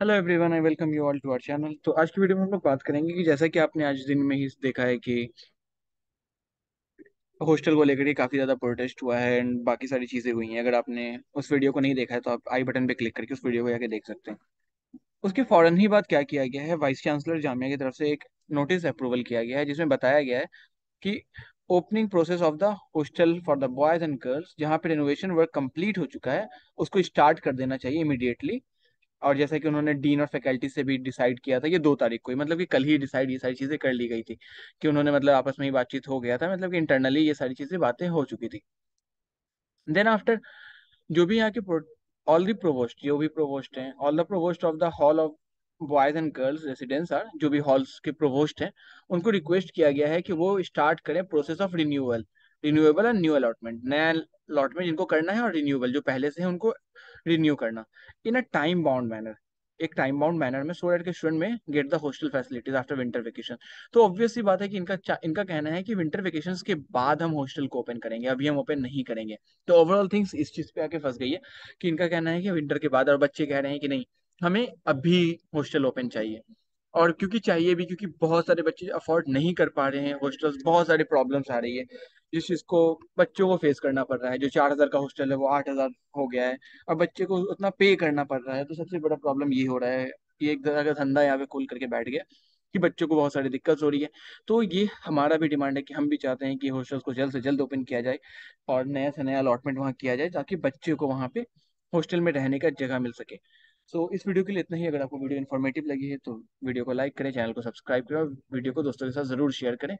hello everyone I welcome you all to our channel तो आज की वीडियो में हम लोग बात करेंगे कि जैसा कि आपने आज दिन में ही देखा है कि हॉस्टल को लेकर काफ़ी ज़्यादा प्रोटेस्ट हुआ है एंड बाकी सारी चीज़ें हुई हैं अगर आपने उस वीडियो को नहीं देखा है तो आप आई बटन पे क्लिक करके उस वीडियो को जाके देख सकते हैं उसके फ़ौरन ही बात क्या किया गया है वाइस चांसलर जामिया की तरफ से एक नोटिस अप्रूवल किया गया है जिसमें बताया गया है कि opening process of the hostel for the boys and girls जहाँ पे रेनोवेशन वर्क कंप्लीट हो चुका है उसको स्टार्ट कर देना चाहिए इमीडिएटली और जैसे कि उन्होंने डीन और फैकल्टी से भी डिसाइड किया था ये दो तारीख को ही मतलब कि कल ही डिसाइड ये सारी चीज़ें कर ली गई थी कि उन्होंने मतलब आपस में ही बातचीत हो गया था मतलब कि इंटरनली ये सारी चीज़ें बातें हो चुकी थी देन आफ्टर जो भी यहाँ के ऑल दी प्रोवोस्ट जो भी प्रोवोस्ट हैं all the provost of the hall of boys and girls residents are जो भी हॉल्स के प्रोवोस्ट हैं उनको रिक्वेस्ट किया गया है कि वो स्टार्ट करें process of renewal renewable and new allotment नया अलॉटमेंट जिनको करना है और रिन्यूएबल जो पहले से है उनको रिन्यू करना in a time bound manner एक टाइम बाउंड मैनर में सो डेट के student may get the hostel facilities after winter vacation तो ऑब्वियसली बात है कि इनका इनका कहना है कि विंटर वेकेशन के बाद हम हॉस्टल को ओपन करेंगे अभी हम ओपन नहीं करेंगे तो ओवरऑल थिंग्स इस चीज पे आके फंस गई है कि इनका कहना है कि विंटर के बाद और बच्चे कह रहे हैं कि नहीं हमें अभी हॉस्टल ओपन चाहिए और क्योंकि चाहिए भी क्योंकि बहुत सारे बच्चे अफोर्ड नहीं कर पा रहे हैं हॉस्टल्स बहुत सारी प्रॉब्लम्स आ रही है जिस चीज़ को बच्चों को फेस करना पड़ रहा है जो चार हज़ार का हॉस्टल है वो आठ हज़ार हो गया है और बच्चे को उतना पे करना पड़ रहा है तो सबसे बड़ा प्रॉब्लम ये हो रहा है ये एक तरह का धंधा यहाँ पे खोल करके बैठ गया कि बच्चों को बहुत सारी दिक्कत हो रही है तो ये हमारा भी डिमांड है कि हम भी चाहते हैं कि हॉस्टल्स को जल्द से जल्द ओपन किया जाए और नया से नया अलॉटमेंट वहाँ किया जाए ताकि बच्चे को वहाँ पे हॉस्टल में रहने का जगह मिल सके सो so, इस वीडियो के लिए इतना ही अगर आपको वीडियो इन्फॉर्मेटिव लगी है तो वीडियो को लाइक करें चैनल को सब्सक्राइब करें और वीडियो को दोस्तों के साथ जरूर शेयर करें